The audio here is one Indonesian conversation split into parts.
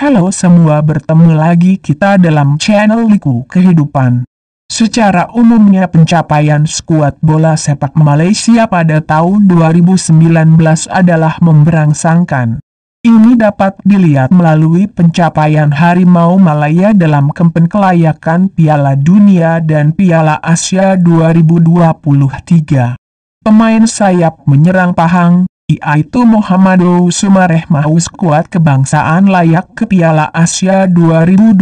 Halo semua bertemu lagi kita dalam channel Liku Kehidupan. Secara umumnya pencapaian skuad bola sepak Malaysia pada tahun 2019 adalah memberangsangkan. Ini dapat dilihat melalui pencapaian Harimau Malaya dalam kempen kelayakan Piala Dunia dan Piala Asia 2023. Pemain sayap menyerang Pahang, yaitu itu Muhammadu Sumareh Maus kuat kebangsaan layak ke Piala Asia 2023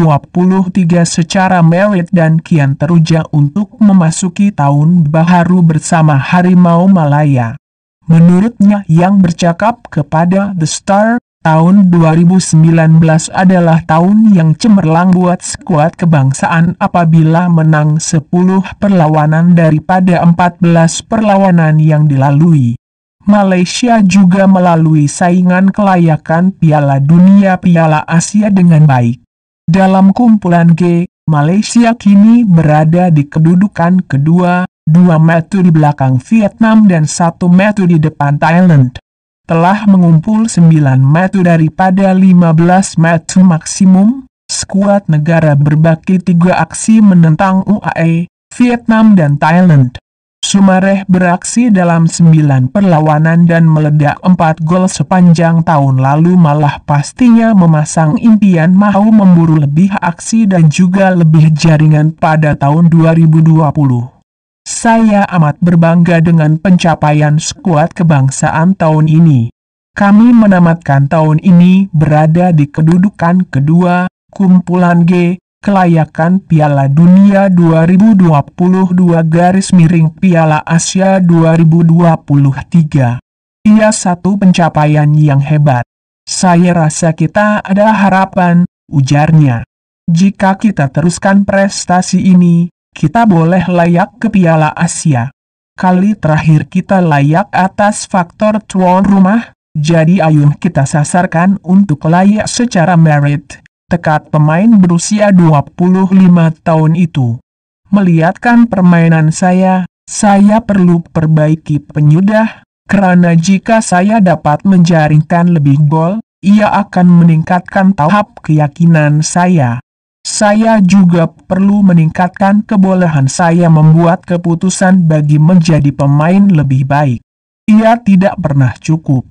secara merit dan kian teruja untuk memasuki tahun baharu bersama Harimau Malaya. Menurutnya yang bercakap kepada The Star, tahun 2019 adalah tahun yang cemerlang buat skuad kebangsaan apabila menang 10 perlawanan daripada 14 perlawanan yang dilalui. Malaysia juga melalui saingan kelayakan Piala Dunia Piala Asia dengan baik. Dalam kumpulan G, Malaysia kini berada di kedudukan kedua, dua meter di belakang Vietnam dan satu meter di depan Thailand. Telah mengumpul 9 meter daripada 15 meter maksimum, skuad negara berbagi tiga aksi menentang UAE, Vietnam dan Thailand. Sumareh beraksi dalam sembilan perlawanan dan meledak empat gol sepanjang tahun lalu malah pastinya memasang impian mau memburu lebih aksi dan juga lebih jaringan pada tahun 2020. Saya amat berbangga dengan pencapaian skuad kebangsaan tahun ini. Kami menamatkan tahun ini berada di kedudukan kedua, kumpulan G, kelayakan Piala Dunia 2022 garis miring Piala Asia 2023. Ia satu pencapaian yang hebat. Saya rasa kita ada harapan, ujarnya. Jika kita teruskan prestasi ini, kita boleh layak ke Piala Asia. Kali terakhir kita layak atas faktor tuan rumah, jadi ayun kita sasarkan untuk layak secara merit tekad pemain berusia 25 tahun itu. Melihatkan permainan saya, saya perlu perbaiki penyudah, karena jika saya dapat menjaringkan lebih gol, ia akan meningkatkan tahap keyakinan saya. Saya juga perlu meningkatkan kebolehan saya membuat keputusan bagi menjadi pemain lebih baik. Ia tidak pernah cukup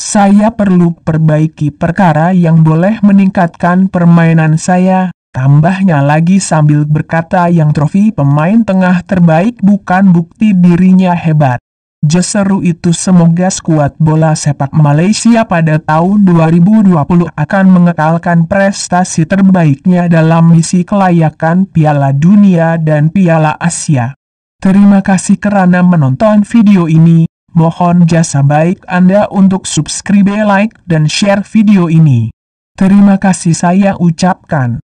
saya perlu perbaiki perkara yang boleh meningkatkan permainan saya. Tambahnya lagi sambil berkata yang trofi pemain tengah terbaik bukan bukti dirinya hebat. Jeseru itu semoga skuad bola sepak Malaysia pada tahun 2020 akan mengekalkan prestasi terbaiknya dalam misi kelayakan Piala Dunia dan Piala Asia. Terima kasih kerana menonton video ini. Mohon jasa baik Anda untuk subscribe, like, dan share video ini. Terima kasih saya ucapkan.